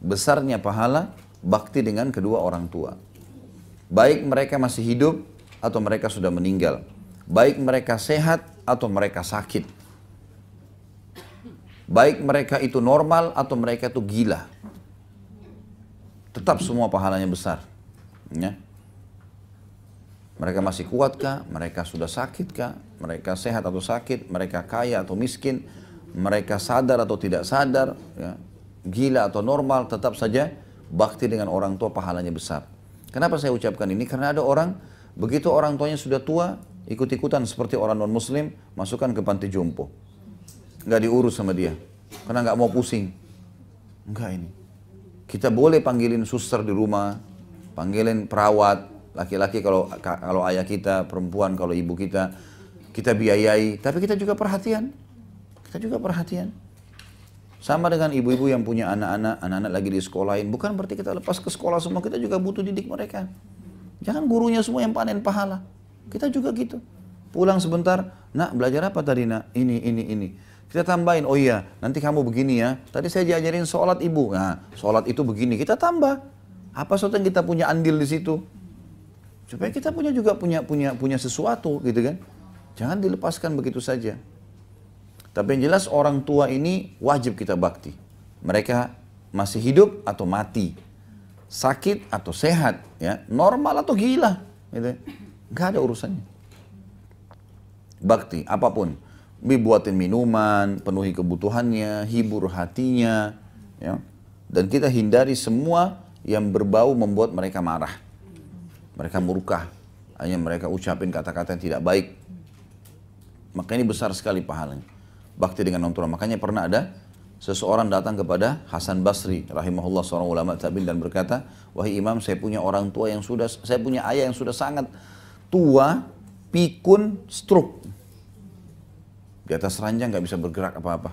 besarnya pahala bakti dengan kedua orang tua. Baik mereka masih hidup atau mereka sudah meninggal. Baik mereka sehat atau mereka sakit. Baik mereka itu normal atau mereka itu gila. Tetap semua pahalanya besar. Ya. Mereka masih kuatkah Mereka sudah sakitkah Mereka sehat atau sakit? Mereka kaya atau miskin? Mereka sadar atau tidak sadar? Ya gila atau normal, tetap saja bakti dengan orang tua pahalanya besar. Kenapa saya ucapkan ini? Karena ada orang, begitu orang tuanya sudah tua, ikut-ikutan seperti orang non-muslim, masukkan ke panti jompo. Nggak diurus sama dia, karena nggak mau pusing. Enggak ini. Kita boleh panggilin suster di rumah, panggilin perawat, laki-laki kalau kalau ayah kita, perempuan kalau ibu kita, kita biayai, tapi kita juga perhatian. Kita juga perhatian. Sama dengan ibu-ibu yang punya anak-anak, anak-anak lagi di sekolahin. Bukan berarti kita lepas ke sekolah semua, kita juga butuh didik mereka. Jangan gurunya semua yang panen pahala. Kita juga gitu. Pulang sebentar, nak belajar apa tadi nak? Ini, ini, ini. Kita tambahin, oh iya, nanti kamu begini ya. Tadi saya diajarin sholat ibu. Nah, sholat itu begini. Kita tambah. Apa sesuatu yang kita punya andil di situ? Supaya kita punya juga punya punya punya sesuatu gitu kan. Jangan dilepaskan begitu saja. Tapi yang jelas orang tua ini wajib kita bakti. Mereka masih hidup atau mati, sakit atau sehat, ya normal atau gila, gitu. Gak ada urusannya. Bakti apapun, dibuatin minuman, penuhi kebutuhannya, hibur hatinya, ya. Dan kita hindari semua yang berbau membuat mereka marah. Mereka murka, hanya mereka ucapin kata-kata yang tidak baik. Maka ini besar sekali pahalanya bakti dengan orang tua. Makanya pernah ada seseorang datang kepada Hasan Basri rahimahullah seorang ulama tabi'in dan berkata, "Wahai Imam, saya punya orang tua yang sudah saya punya ayah yang sudah sangat tua, pikun, stroke. Di atas ranjang nggak bisa bergerak apa-apa.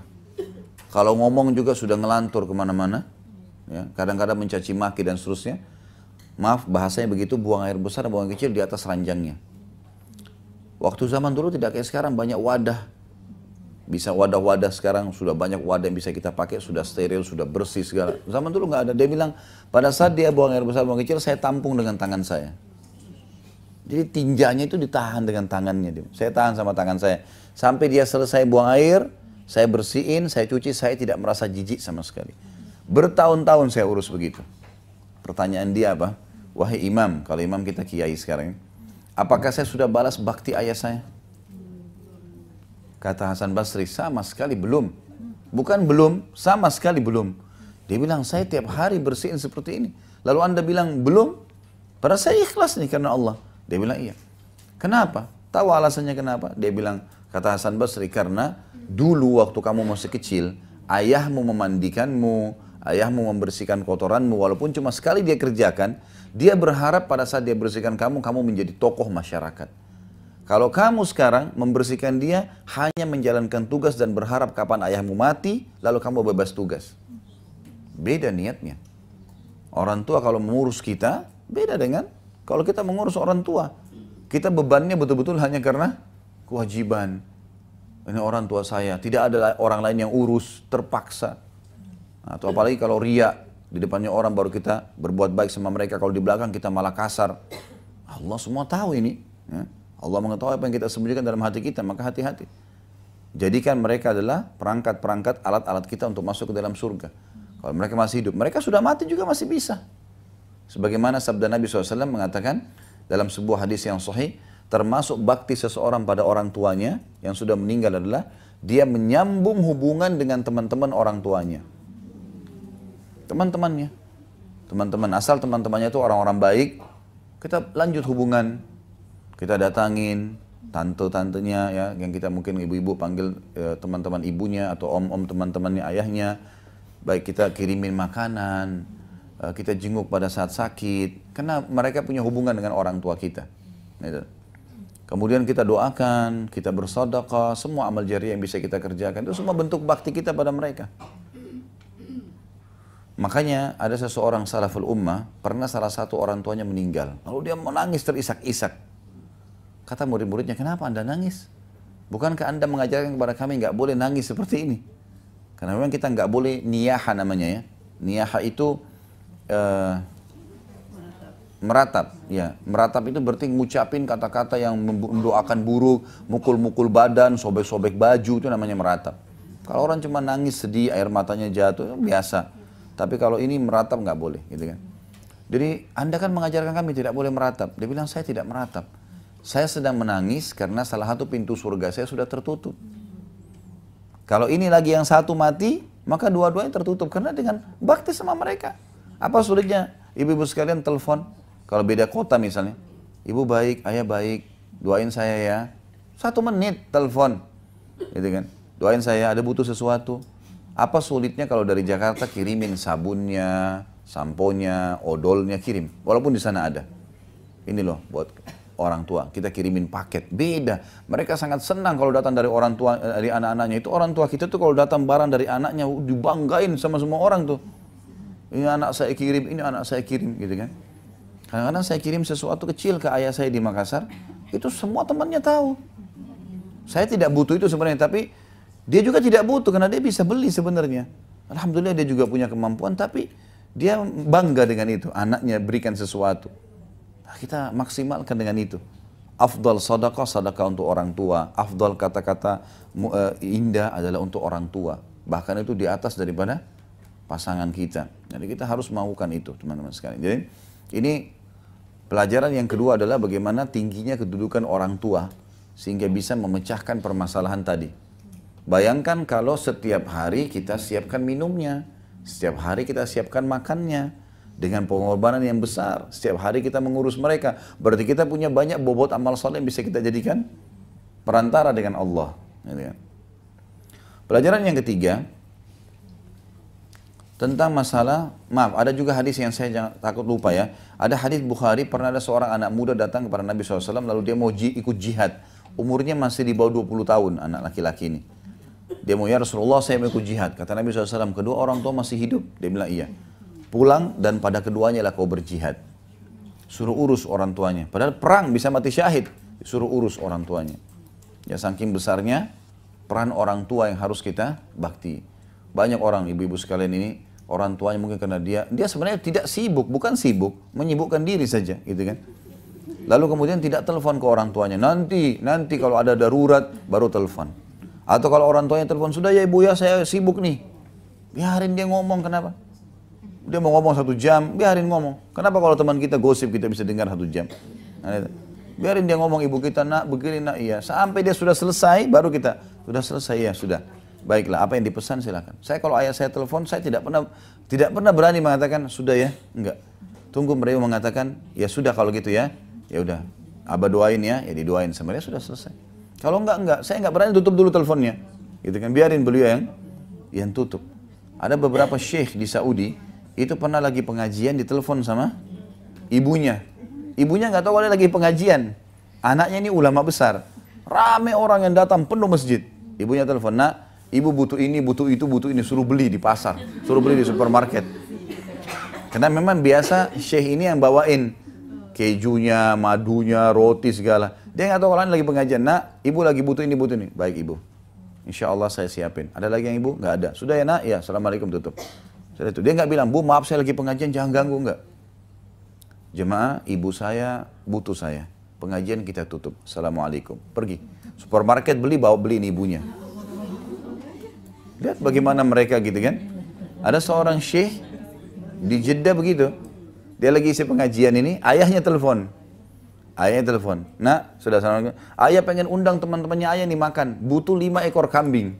Kalau ngomong juga sudah ngelantur kemana-mana, ya, kadang-kadang mencaci maki dan seterusnya. Maaf bahasanya begitu, buang air besar, buang air kecil di atas ranjangnya. Waktu zaman dulu tidak kayak sekarang banyak wadah bisa wadah-wadah sekarang sudah banyak wadah yang bisa kita pakai sudah steril sudah bersih segala zaman dulu nggak ada dia bilang pada saat dia buang air besar buang kecil saya tampung dengan tangan saya jadi tinjanya itu ditahan dengan tangannya dia saya tahan sama tangan saya sampai dia selesai buang air saya bersihin saya cuci saya tidak merasa jijik sama sekali bertahun-tahun saya urus begitu pertanyaan dia apa wahai imam kalau imam kita kiai sekarang apakah saya sudah balas bakti ayah saya Kata Hasan Basri, sama sekali belum. Bukan belum, sama sekali belum. Dia bilang, saya tiap hari bersihin seperti ini. Lalu Anda bilang, belum? Padahal saya ikhlas nih karena Allah. Dia bilang, iya. Kenapa? Tahu alasannya kenapa? Dia bilang, kata Hasan Basri, karena dulu waktu kamu masih kecil, ayahmu memandikanmu, ayahmu membersihkan kotoranmu, walaupun cuma sekali dia kerjakan, dia berharap pada saat dia bersihkan kamu, kamu menjadi tokoh masyarakat. Kalau kamu sekarang membersihkan dia hanya menjalankan tugas dan berharap kapan ayahmu mati, lalu kamu bebas tugas. Beda niatnya. Orang tua kalau mengurus kita, beda dengan kalau kita mengurus orang tua. Kita bebannya betul-betul hanya karena kewajiban. Ini orang tua saya, tidak ada orang lain yang urus, terpaksa. Atau apalagi kalau ria, di depannya orang baru kita berbuat baik sama mereka, kalau di belakang kita malah kasar. Allah semua tahu ini. Ya. Allah mengetahui apa yang kita sembunyikan dalam hati kita, maka hati-hati. Jadikan mereka adalah perangkat-perangkat alat-alat kita untuk masuk ke dalam surga. Kalau mereka masih hidup, mereka sudah mati juga masih bisa. Sebagaimana sabda Nabi SAW mengatakan dalam sebuah hadis yang sahih, termasuk bakti seseorang pada orang tuanya yang sudah meninggal adalah dia menyambung hubungan dengan teman-teman orang tuanya. Teman-temannya. Teman-teman, asal teman-temannya itu orang-orang baik, kita lanjut hubungan kita datangin tante-tantenya ya yang kita mungkin ibu-ibu panggil e, teman-teman eh, ibunya atau om-om teman-temannya ayahnya. Baik kita kirimin makanan, e, kita jenguk pada saat sakit karena mereka punya hubungan dengan orang tua kita. Gitu. Kemudian kita doakan, kita bersodokah, semua amal jariah yang bisa kita kerjakan itu semua bentuk bakti kita pada mereka. Makanya ada seseorang salaful ummah pernah salah satu orang tuanya meninggal. Lalu dia menangis terisak-isak. Kata murid-muridnya, kenapa anda nangis? Bukankah anda mengajarkan kepada kami nggak boleh nangis seperti ini? Karena memang kita nggak boleh niyaha namanya ya. Niyaha itu uh, meratap ya meratap itu berarti ngucapin kata-kata yang mendoakan buruk mukul-mukul badan sobek-sobek baju itu namanya meratap kalau orang cuma nangis sedih air matanya jatuh biasa tapi kalau ini meratap nggak boleh gitu kan jadi anda kan mengajarkan kami tidak boleh meratap dia bilang saya tidak meratap saya sedang menangis karena salah satu pintu surga saya sudah tertutup. Kalau ini lagi yang satu mati, maka dua-duanya tertutup karena dengan bakti sama mereka. Apa sulitnya? Ibu-ibu sekalian telepon kalau beda kota misalnya. Ibu baik, ayah baik, doain saya ya. Satu menit telepon. Gitu kan? Doain saya ada butuh sesuatu. Apa sulitnya kalau dari Jakarta kirimin sabunnya, samponya, odolnya kirim. Walaupun di sana ada. Ini loh buat orang tua. Kita kirimin paket. Beda. Mereka sangat senang kalau datang dari orang tua eh, dari anak-anaknya. Itu orang tua kita tuh kalau datang barang dari anaknya uh, dibanggain sama semua orang tuh. Ini anak saya kirim, ini anak saya kirim gitu kan. Kadang-kadang saya kirim sesuatu kecil ke ayah saya di Makassar, itu semua temannya tahu. Saya tidak butuh itu sebenarnya, tapi dia juga tidak butuh karena dia bisa beli sebenarnya. Alhamdulillah dia juga punya kemampuan, tapi dia bangga dengan itu. Anaknya berikan sesuatu. Nah, kita maksimalkan dengan itu. Afdal sadaqah, sadaqah untuk orang tua. Afdal kata-kata eh, indah adalah untuk orang tua. Bahkan itu di atas daripada pasangan kita. Jadi kita harus melakukan itu teman-teman sekalian. Jadi ini pelajaran yang kedua adalah bagaimana tingginya kedudukan orang tua sehingga bisa memecahkan permasalahan tadi. Bayangkan kalau setiap hari kita siapkan minumnya, setiap hari kita siapkan makannya, dengan pengorbanan yang besar. Setiap hari kita mengurus mereka. Berarti kita punya banyak bobot amal soleh yang bisa kita jadikan perantara dengan Allah. Gitu kan? Pelajaran yang ketiga tentang masalah maaf ada juga hadis yang saya jangan, takut lupa ya ada hadis Bukhari pernah ada seorang anak muda datang kepada Nabi SAW lalu dia mau ikut jihad umurnya masih di bawah 20 tahun anak laki-laki ini dia mau ya Rasulullah saya mau ikut jihad kata Nabi SAW kedua orang tua masih hidup dia bilang iya pulang dan pada keduanya lah kau berjihad. Suruh urus orang tuanya. Padahal perang bisa mati syahid, suruh urus orang tuanya. Ya saking besarnya peran orang tua yang harus kita bakti. Banyak orang ibu-ibu sekalian ini orang tuanya mungkin karena dia dia sebenarnya tidak sibuk, bukan sibuk, menyibukkan diri saja, gitu kan. Lalu kemudian tidak telepon ke orang tuanya. Nanti, nanti kalau ada darurat baru telepon. Atau kalau orang tuanya telepon, sudah ya ibu ya saya sibuk nih. Biarin dia ngomong kenapa? Dia mau ngomong satu jam, biarin ngomong. Kenapa kalau teman kita gosip kita bisa dengar satu jam? Nah, biarin dia ngomong ibu kita nak begini nak iya. Sampai dia sudah selesai baru kita sudah selesai ya sudah. Baiklah apa yang dipesan silakan. Saya kalau ayah saya telepon saya tidak pernah tidak pernah berani mengatakan sudah ya enggak. Tunggu mereka mengatakan ya sudah kalau gitu ya ya udah abah doain ya ya didoain sama dia sudah selesai. Kalau enggak enggak saya enggak berani tutup dulu teleponnya. Gitu kan biarin beliau yang yang tutup. Ada beberapa ya. syekh di Saudi itu pernah lagi pengajian ditelepon sama ibunya. Ibunya nggak tahu kalau lagi pengajian. Anaknya ini ulama besar. Rame orang yang datang penuh masjid. Ibunya telepon, nak, ibu butuh ini, butuh itu, butuh ini. Suruh beli di pasar, suruh beli di supermarket. Karena memang biasa syekh ini yang bawain kejunya, madunya, roti segala. Dia nggak tahu kalau lagi pengajian, nak, ibu lagi butuh ini, butuh ini. Baik ibu, insya Allah saya siapin. Ada lagi yang ibu? Gak ada. Sudah ya nak? Ya, assalamualaikum tutup. Setelah itu dia nggak bilang, bu maaf saya lagi pengajian jangan ganggu nggak. Jemaah, ibu saya butuh saya. Pengajian kita tutup. Assalamualaikum. Pergi. Supermarket beli bawa beli nih ibunya. Lihat bagaimana mereka gitu kan. Ada seorang syekh di Jeddah begitu. Dia lagi isi pengajian ini, ayahnya telepon. Ayahnya telepon. Nah, sudah sana. Ayah pengen undang teman-temannya ayah nih makan. Butuh lima ekor kambing.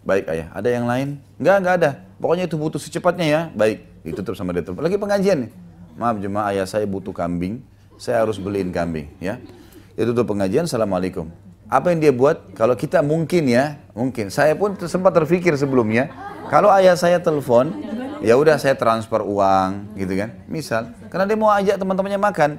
Baik ayah, ada yang lain? Enggak, enggak ada. Pokoknya itu butuh secepatnya ya. Baik, ditutup sama dia terus. Lagi pengajian nih. Maaf jemaah ayah saya butuh kambing. Saya harus beliin kambing ya. Itu tuh pengajian, Assalamualaikum. Apa yang dia buat? Kalau kita mungkin ya, mungkin. Saya pun sempat terfikir sebelumnya. Kalau ayah saya telepon, ya udah saya transfer uang gitu kan. Misal, karena dia mau ajak teman-temannya makan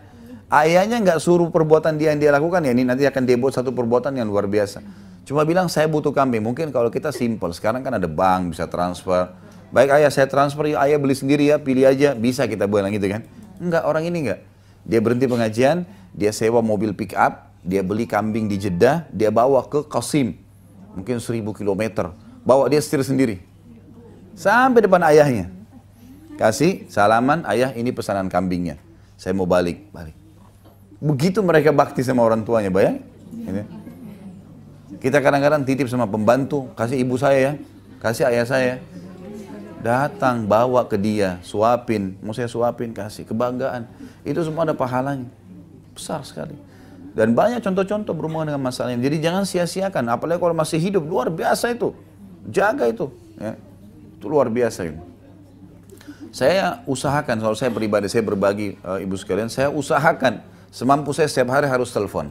ayahnya nggak suruh perbuatan dia yang dia lakukan ya ini nanti akan dia buat satu perbuatan yang luar biasa cuma bilang saya butuh kambing mungkin kalau kita simple sekarang kan ada bank bisa transfer Baik ayah saya transfer, ya, ayah beli sendiri ya, pilih aja. Bisa kita bilang gitu kan. Enggak, orang ini enggak. Dia berhenti pengajian, dia sewa mobil pick up, dia beli kambing di Jeddah, dia bawa ke Qasim. Mungkin seribu kilometer. Bawa dia setir sendiri. Sampai depan ayahnya. Kasih salaman, ayah ini pesanan kambingnya. Saya mau balik, balik. Begitu mereka bakti sama orang tuanya, bayang? Gitu. Kita kadang-kadang titip sama pembantu, kasih ibu saya ya, kasih ayah saya. Datang bawa ke dia, suapin, mau saya suapin kasih kebanggaan. Itu semua ada pahalanya. Besar sekali. Dan banyak contoh-contoh berhubungan dengan masalah ini. Jadi jangan sia-siakan, apalagi kalau masih hidup luar biasa itu. Jaga itu, ya. Itu luar biasa ini Saya usahakan, kalau saya pribadi, saya berbagi e, ibu sekalian, saya usahakan semampu saya setiap hari harus telepon.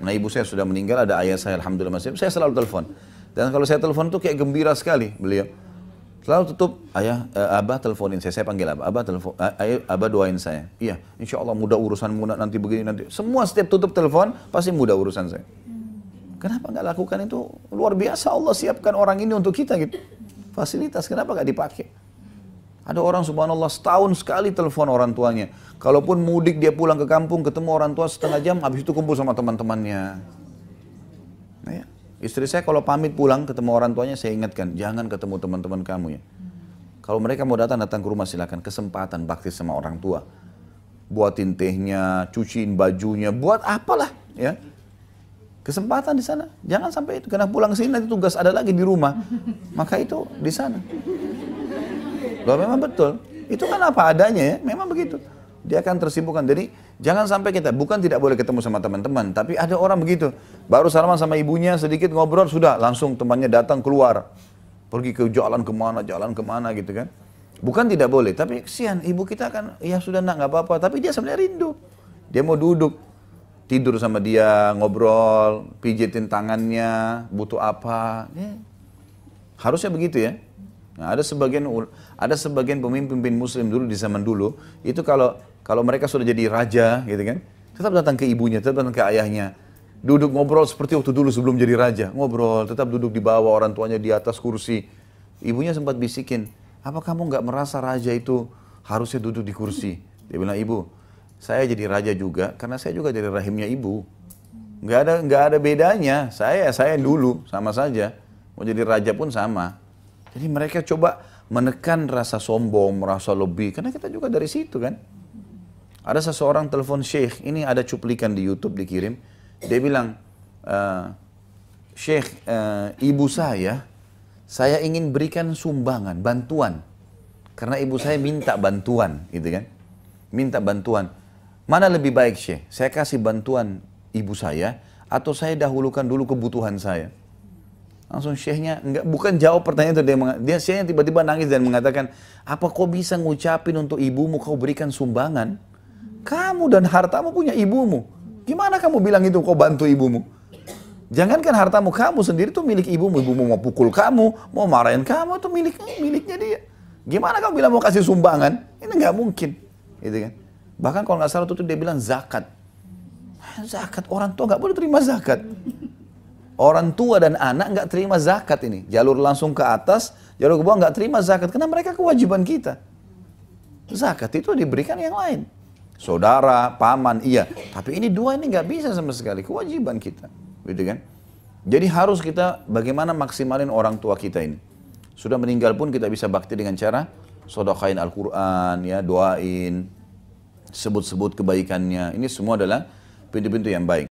Nah ibu saya sudah meninggal, ada ayah saya alhamdulillah masih, saya selalu telepon. Dan kalau saya telepon tuh kayak gembira sekali beliau. Selalu tutup, ayah, eh, abah teleponin saya, saya panggil abah, abah telepon, ayah, eh, eh, abah doain saya. Iya, insya Allah mudah urusan nanti begini nanti. Semua setiap tutup telepon pasti mudah urusan saya. Kenapa nggak lakukan itu? Luar biasa Allah siapkan orang ini untuk kita gitu. Fasilitas kenapa nggak dipakai? Ada orang subhanallah setahun sekali telepon orang tuanya. Kalaupun mudik dia pulang ke kampung ketemu orang tua setengah jam habis itu kumpul sama teman-temannya. Istri saya kalau pamit pulang ketemu orang tuanya saya ingatkan, jangan ketemu teman-teman kamu ya. Kalau mereka mau datang datang ke rumah silakan kesempatan bakti sama orang tua. Buatin tehnya, cuciin bajunya, buat apalah ya. Kesempatan di sana. Jangan sampai itu karena pulang sini nanti tugas ada lagi di rumah. Maka itu di sana. Loh memang betul. Itu kan apa adanya ya, memang begitu dia akan tersimpulkan. Jadi jangan sampai kita bukan tidak boleh ketemu sama teman-teman, tapi ada orang begitu. Baru salaman sama ibunya sedikit ngobrol sudah langsung temannya datang keluar pergi ke jalan kemana jalan kemana gitu kan. Bukan tidak boleh, tapi kesian ibu kita kan ya sudah nak nggak apa-apa, tapi dia sebenarnya rindu. Dia mau duduk tidur sama dia ngobrol pijitin tangannya butuh apa ya. harusnya begitu ya Nah, ada sebagian ada sebagian pemimpin-pemimpin muslim dulu di zaman dulu itu kalau kalau mereka sudah jadi raja, gitu kan, tetap datang ke ibunya, tetap datang ke ayahnya. Duduk ngobrol seperti waktu dulu sebelum jadi raja. Ngobrol, tetap duduk di bawah, orang tuanya di atas kursi. Ibunya sempat bisikin, apa kamu nggak merasa raja itu harusnya duduk di kursi? Dia bilang, ibu, saya jadi raja juga karena saya juga dari rahimnya ibu. Nggak ada nggak ada bedanya. Saya saya dulu sama saja. Mau jadi raja pun sama. Jadi mereka coba menekan rasa sombong, merasa lebih. Karena kita juga dari situ kan. Ada seseorang telepon Sheikh. ini ada cuplikan di YouTube dikirim. Dia bilang, uh, eh, Syekh, uh, eh, ibu saya, saya ingin berikan sumbangan, bantuan. Karena ibu saya minta bantuan, gitu kan. Minta bantuan. Mana lebih baik Sheikh? Saya kasih bantuan ibu saya, atau saya dahulukan dulu kebutuhan saya? Langsung Sheikhnya enggak, bukan jawab pertanyaan itu, dia, dia syekhnya tiba-tiba nangis dan mengatakan, apa kau bisa ngucapin untuk ibumu kau berikan sumbangan? Kamu dan hartamu punya ibumu. Gimana kamu bilang itu kau bantu ibumu? Jangankan hartamu kamu sendiri tuh milik ibumu. Ibumu mau pukul kamu, mau marahin kamu tuh milik miliknya dia. Gimana kamu bilang mau kasih sumbangan? Ini nggak mungkin, gitu kan? Bahkan kalau nggak salah tuh dia bilang zakat. Ah, zakat orang tua nggak boleh terima zakat. Orang tua dan anak nggak terima zakat ini. Jalur langsung ke atas, jalur ke bawah nggak terima zakat karena mereka kewajiban kita. Zakat itu diberikan yang lain saudara, paman, iya. Tapi ini dua ini nggak bisa sama sekali, kewajiban kita. Gitu kan? Jadi harus kita bagaimana maksimalin orang tua kita ini. Sudah meninggal pun kita bisa bakti dengan cara sodokain Al-Quran, ya, doain, sebut-sebut kebaikannya. Ini semua adalah pintu-pintu yang baik.